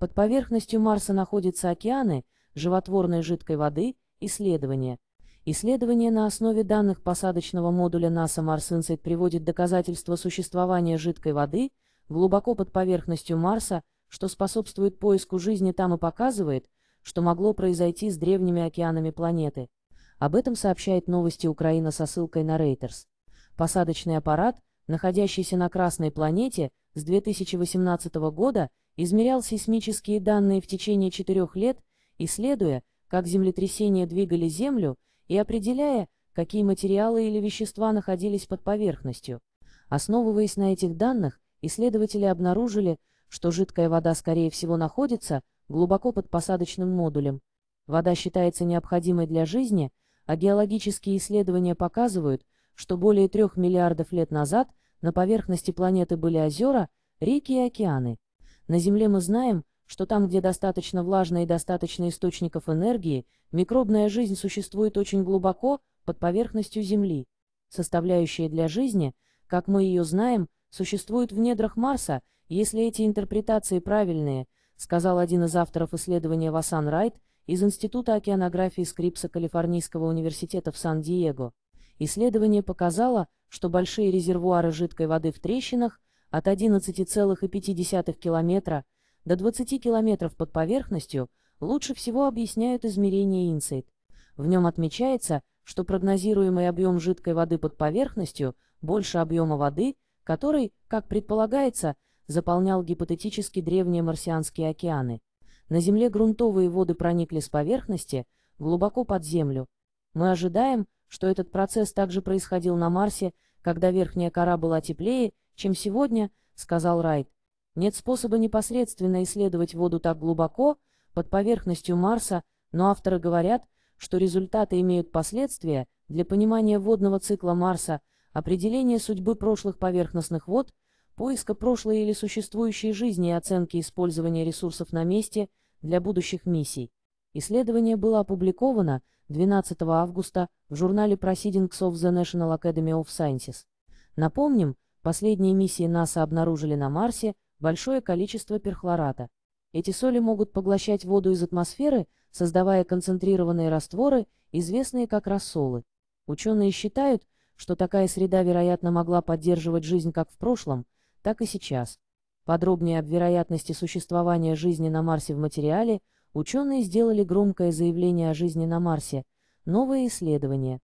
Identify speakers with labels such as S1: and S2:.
S1: Под поверхностью Марса находятся океаны, животворной жидкой воды, исследования. Исследование на основе данных посадочного модуля НАСА Mars Insight приводит доказательства существования жидкой воды глубоко под поверхностью Марса, что способствует поиску жизни там и показывает, что могло произойти с древними океанами планеты. Об этом сообщает новости Украина со ссылкой на Reuters. Посадочный аппарат, находящийся на Красной планете с 2018 года, измерял сейсмические данные в течение четырех лет, исследуя, как землетрясения двигали Землю, и определяя, какие материалы или вещества находились под поверхностью. Основываясь на этих данных, исследователи обнаружили, что жидкая вода, скорее всего, находится глубоко под посадочным модулем. Вода считается необходимой для жизни, а геологические исследования показывают, что более трех миллиардов лет назад на поверхности планеты были озера, реки и океаны. На Земле мы знаем, что там, где достаточно влажно и достаточно источников энергии, микробная жизнь существует очень глубоко, под поверхностью Земли. Составляющие для жизни, как мы ее знаем, существуют в недрах Марса, если эти интерпретации правильные, сказал один из авторов исследования Васан Райт из Института океанографии Скрипса Калифорнийского университета в Сан-Диего. Исследование показало, что большие резервуары жидкой воды в трещинах – от 11,5 километра до 20 километров под поверхностью лучше всего объясняют измерения INSEAD. В нем отмечается, что прогнозируемый объем жидкой воды под поверхностью больше объема воды, который, как предполагается, заполнял гипотетически древние марсианские океаны. На Земле грунтовые воды проникли с поверхности, глубоко под землю. Мы ожидаем, что этот процесс также происходил на Марсе, когда верхняя кора была теплее чем сегодня», — сказал Райт. «Нет способа непосредственно исследовать воду так глубоко, под поверхностью Марса, но авторы говорят, что результаты имеют последствия для понимания водного цикла Марса, определения судьбы прошлых поверхностных вод, поиска прошлой или существующей жизни и оценки использования ресурсов на месте для будущих миссий. Исследование было опубликовано 12 августа в журнале Proceedings of the National Academy of Sciences. Напомним, Последние миссии НАСА обнаружили на Марсе большое количество перхлората. Эти соли могут поглощать воду из атмосферы, создавая концентрированные растворы, известные как рассолы. Ученые считают, что такая среда, вероятно, могла поддерживать жизнь как в прошлом, так и сейчас. Подробнее об вероятности существования жизни на Марсе в материале ученые сделали громкое заявление о жизни на Марсе, новые исследования.